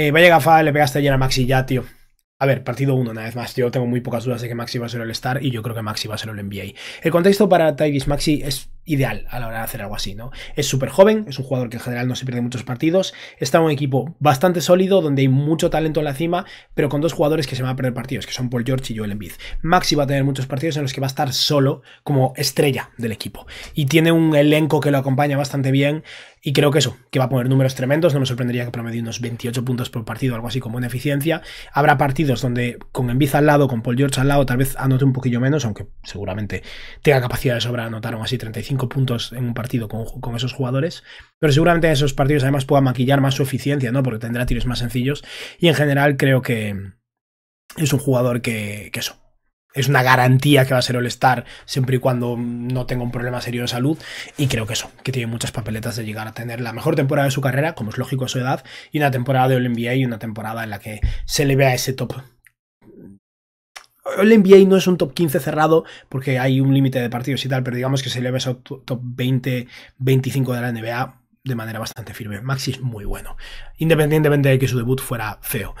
Eh, vaya gafa, le pegaste ayer a Maxi ya, tío. A ver, partido 1 una vez más. Yo tengo muy pocas dudas de que Maxi va a ser el Star y yo creo que Maxi va a ser el NBA. El contexto para Tigis Maxi es ideal a la hora de hacer algo así, ¿no? Es súper joven, es un jugador que en general no se pierde muchos partidos, está en un equipo bastante sólido, donde hay mucho talento en la cima, pero con dos jugadores que se van a perder partidos, que son Paul George y Joel Embiid. Maxi va a tener muchos partidos en los que va a estar solo como estrella del equipo. Y tiene un elenco que lo acompaña bastante bien, y creo que eso, que va a poner números tremendos, no me sorprendería que promedie unos 28 puntos por partido, algo así como en eficiencia. Habrá partidos donde con Embiid al lado, con Paul George al lado, tal vez anote un poquillo menos, aunque seguramente tenga capacidad de sobra anotar aún así 35 puntos en un partido con, esos jugadores, pero seguramente en esos partidos además pueda maquillar más su eficiencia, ¿no? Porque tendrá tiros más sencillos y en general creo que es un jugador que, que eso, es una garantía que va a ser All-Star siempre y cuando no tenga un problema serio de salud. Y creo que eso, que tiene muchas papeletas de llegar a tener la mejor temporada de su carrera, como es lógico a su edad, y una temporada de All-NBA y una temporada en la que se le vea ese top el NBA no es un top 15 cerrado porque hay un límite de partidos y tal, pero digamos que se le ve a top 20, 25 de la NBA de manera bastante firme. Maxi es muy bueno, independientemente de que su debut fuera feo.